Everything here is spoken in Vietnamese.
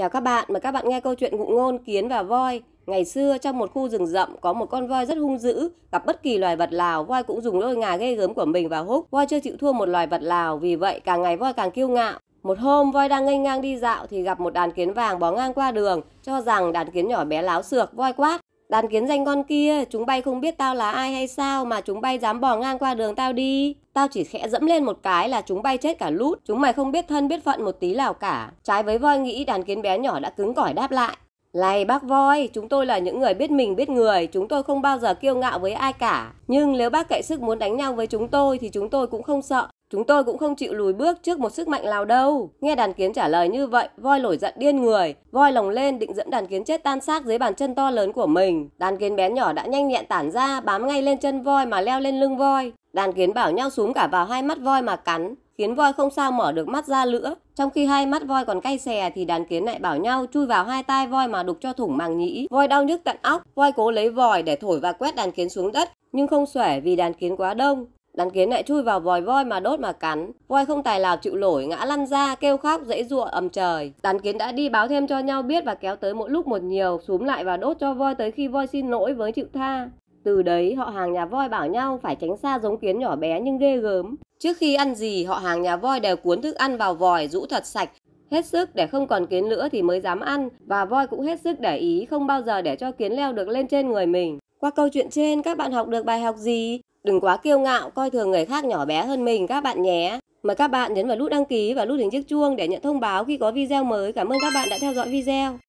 Chào các bạn, mời các bạn nghe câu chuyện ngụ ngôn kiến và voi. Ngày xưa trong một khu rừng rậm có một con voi rất hung dữ, gặp bất kỳ loài vật nào, voi cũng dùng đôi ngà ghê gớm của mình và húc. Voi chưa chịu thua một loài vật nào, vì vậy càng ngày voi càng kiêu ngạo. Một hôm voi đang nghênh ngang đi dạo thì gặp một đàn kiến vàng bó ngang qua đường, cho rằng đàn kiến nhỏ bé láo xược voi quát: Đàn kiến danh con kia, chúng bay không biết tao là ai hay sao mà chúng bay dám bò ngang qua đường tao đi. Tao chỉ khẽ dẫm lên một cái là chúng bay chết cả lút, chúng mày không biết thân biết phận một tí nào cả. Trái với voi nghĩ đàn kiến bé nhỏ đã cứng cỏi đáp lại. Này bác voi, chúng tôi là những người biết mình biết người, chúng tôi không bao giờ kiêu ngạo với ai cả. Nhưng nếu bác cậy sức muốn đánh nhau với chúng tôi thì chúng tôi cũng không sợ, Chúng tôi cũng không chịu lùi bước trước một sức mạnh nào đâu. Nghe đàn kiến trả lời như vậy, voi nổi giận điên người. Voi lồng lên định dẫn đàn kiến chết tan xác dưới bàn chân to lớn của mình. Đàn kiến bé nhỏ đã nhanh nhẹn tản ra, bám ngay lên chân voi mà leo lên lưng voi. Đàn kiến bảo nhau súm cả vào hai mắt voi mà cắn, khiến voi không sao mở được mắt ra nữa. Trong khi hai mắt voi còn cay xè thì đàn kiến lại bảo nhau chui vào hai tai voi mà đục cho thủng màng nhĩ. Voi đau nhức tận óc, voi cố lấy vòi để thổi và quét đàn kiến xuống đất, nhưng không xuể vì đàn kiến quá đông. Rắn kiến lại chui vào vòi voi mà đốt mà cắn. Voi không tài nào chịu nổi, ngã lăn ra, kêu khóc, dãy giụa ầm trời. Rắn kiến đã đi báo thêm cho nhau biết và kéo tới mỗi lúc một nhiều, súm lại và đốt cho voi tới khi voi xin lỗi với chịu tha. Từ đấy, họ hàng nhà voi bảo nhau phải tránh xa giống kiến nhỏ bé nhưng ghê gớm. Trước khi ăn gì, họ hàng nhà voi đều cuốn thức ăn vào vòi, rũ thật sạch, hết sức để không còn kiến nữa thì mới dám ăn và voi cũng hết sức để ý không bao giờ để cho kiến leo được lên trên người mình qua câu chuyện trên các bạn học được bài học gì? Đừng quá kiêu ngạo coi thường người khác nhỏ bé hơn mình các bạn nhé. Mời các bạn nhấn vào nút đăng ký và nút hình chiếc chuông để nhận thông báo khi có video mới. Cảm ơn các bạn đã theo dõi video.